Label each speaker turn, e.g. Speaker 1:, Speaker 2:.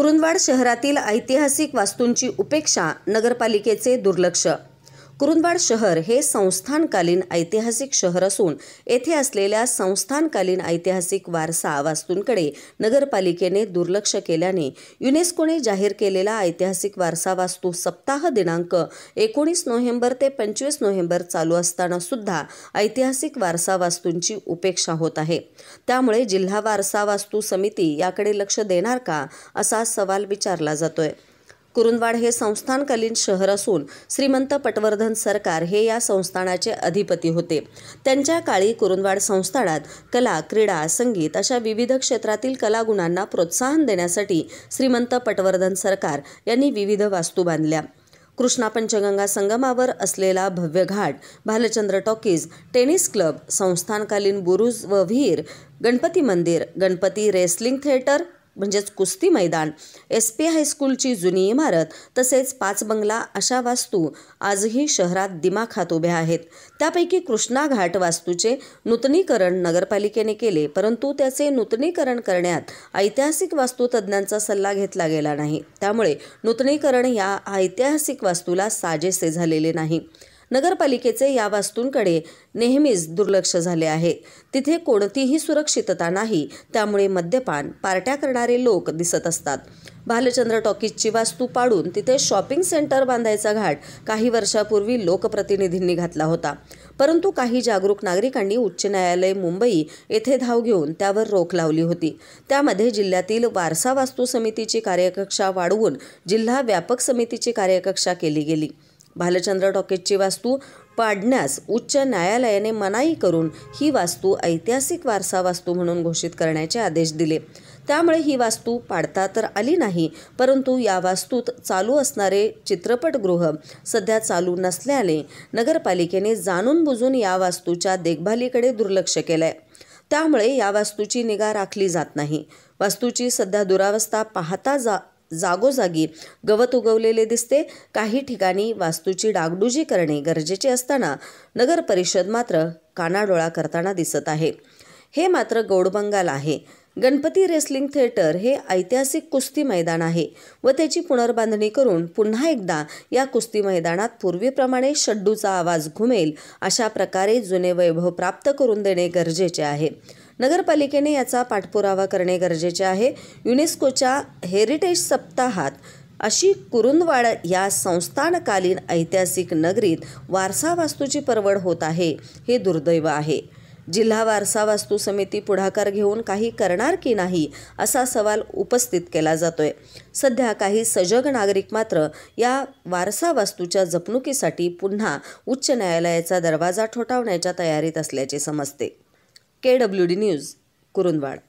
Speaker 1: कुरुंदवाड शहरातील ऐतिहासिक वास्तूंची उपेक्षा नगरपालिकेचे दुर्लक्ष कुरुंदवाड शहर हे संस्थानकालीन ऐतिहासिक शहर असून येथे असलेल्या संस्थानकालीन ऐतिहासिक वारसा वास्तूंकडे नगरपालिकेने दुर्लक्ष केल्याने युनेस्कोने जाहीर केलेला ऐतिहासिक वारसा वास्तू सप्ताह दिनांक एकोणीस नोव्हेंबर ते पंचवीस नोव्हेंबर चालू असताना सुद्धा ऐतिहासिक वारसा वास्तूंची उपेक्षा होत आहे त्यामुळे जिल्हा वारसा वास्तू समिती याकडे लक्ष देणार का असा सवाल विचारला जातोय कुरुंदवाड हे संस्थानकालीन शहर असून श्रीमंत पटवर्धन सरकार हे या संस्थानाचे अधिपती होते त्यांच्या काळी कुरुंदवाड संस्थानात कला क्रीडा संगीत अशा विविध क्षेत्रातील कलागुणांना प्रोत्साहन देण्यासाठी श्रीमंत पटवर्धन सरकार यांनी विविध वास्तू बांधल्या कृष्णा पंचगंगा संगमावर असलेला भव्य घाट भालचंद्र टॉकीज टेनिस क्लब संस्थानकालीन बुरुज व विहीर गणपती मंदिर गणपती रेसलिंग थिएटर म्हणजेच कुस्ती मैदान एस पी हायस्कूलची जुनी इमारत तसेच पाच बंगला अशा वास्तू आजही शहरात दिमाखात उभ्या आहेत त्यापैकी कृष्णा घाट वास्तूचे नूतनीकरण नगरपालिकेने केले परंतु त्याचे नूतनीकरण करण्यात ऐतिहासिक वास्तूतज्ञांचा सल्ला घेतला गेला नाही त्यामुळे नूतनीकरण या ऐतिहासिक वास्तूला साजेसे झालेले नाही नगरपालिकेचे या वास्तूंकडे नेहमीच दुर्लक्ष झाले आहे तिथे कोणतीही सुरक्षितता नाही त्यामुळे मद्यपान पार्ट्या करणारे लोक दिसत असतात भालचंद्र टॉकीजची वास्तू पाडून तिथे शॉपिंग सेंटर बांधायचा घाट काही वर्षापूर्वी लोकप्रतिनिधींनी घातला होता परंतु काही जागरूक नागरिकांनी उच्च न्यायालय मुंबई येथे धाव घेऊन त्यावर रोख लावली होती त्यामध्ये जिल्ह्यातील वारसा वास्तू समितीची कार्यकक्षा वाढवून जिल्हा व्यापक समितीची कार्यकक्षा केली गेली भालचंद्र टॉकेटची वास्तू पाडण्यास उच्च न्यायालयाने मनाई करून ही वास्तू ऐतिहासिक वारसा वास्तू म्हणून घोषित करण्याचे आदेश दिले त्यामुळे ही वास्तू पाडता तर आली नाही परंतु या वास्तूत चालू असणारे चित्रपटगृह सध्या चालू नसल्याने नगरपालिकेने जाणून बुजून या वास्तूच्या देखभालीकडे दुर्लक्ष केलं आहे त्यामुळे या वास्तूची निगा राखली जात नाही वास्तूची सध्या दुरावस्था पाहता जा जागोजागी गवत उगवलेले दिसते काही ठिकाणी वास्तूची डागडुजी करणे गरजेचे असताना नगर परिषद मात्र कानाडोळा करताना दिसत आहे हे मात्र गौडबंगाल आहे गणपती रेसलिंग थिएटर हे ऐतिहासिक कुस्ती मैदान आहे व त्याची पुनर्बांधणी करून पुन्हा एकदा या कुस्ती मैदानात पूर्वीप्रमाणे शड्डूचा आवाज घुमेल अशा प्रकारे जुने वैभव प्राप्त करून देणे गरजेचे आहे नगरपालिकेने याचा पाठपुरावा करणे गरजेचे आहे युनेस्कोच्या हेरिटेज सप्ताहात अशी कुरुंदवाड या संस्थानकालीन ऐतिहासिक नगरीत वारसा वास्तूची परवड होत आहे हे दुर्दैव आहे जिल्हा वारसा वास्तू समिती पुढाकार घेऊन काही करणार की नाही असा सवाल उपस्थित केला जातोय सध्या काही सजग नागरिक मात्र या वारसा वास्तूच्या जपणुकीसाठी पुन्हा उच्च न्यायालयाचा दरवाजा ठोठावण्याच्या तयारीत असल्याचे समजते K W D news Kurundwad